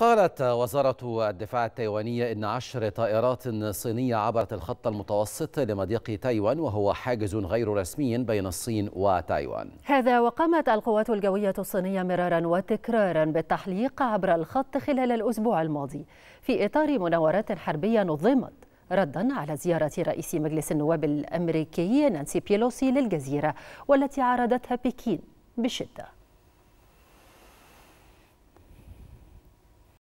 قالت وزارة الدفاع التايوانية إن عشر طائرات صينية عبرت الخط المتوسط لمضيق تايوان وهو حاجز غير رسمي بين الصين وتايوان هذا وقامت القوات الجوية الصينية مرارا وتكرارا بالتحليق عبر الخط خلال الأسبوع الماضي في إطار مناورات حربية نظمت ردا على زيارة رئيس مجلس النواب الأمريكي نانسي بيلوسي للجزيرة والتي عارضتها بكين بشدة